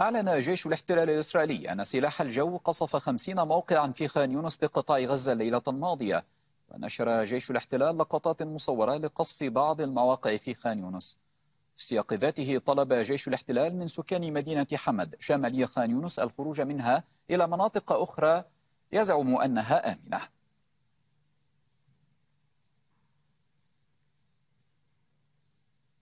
أعلن جيش الاحتلال الإسرائيلي أن سلاح الجو قصف خمسين موقعا في خان يونس بقطاع غزة الليلة الماضية ونشر جيش الاحتلال لقطات مصورة لقصف بعض المواقع في خان يونس في سياق ذاته طلب جيش الاحتلال من سكان مدينة حمد شمالي خان يونس الخروج منها إلى مناطق أخرى يزعم أنها آمنة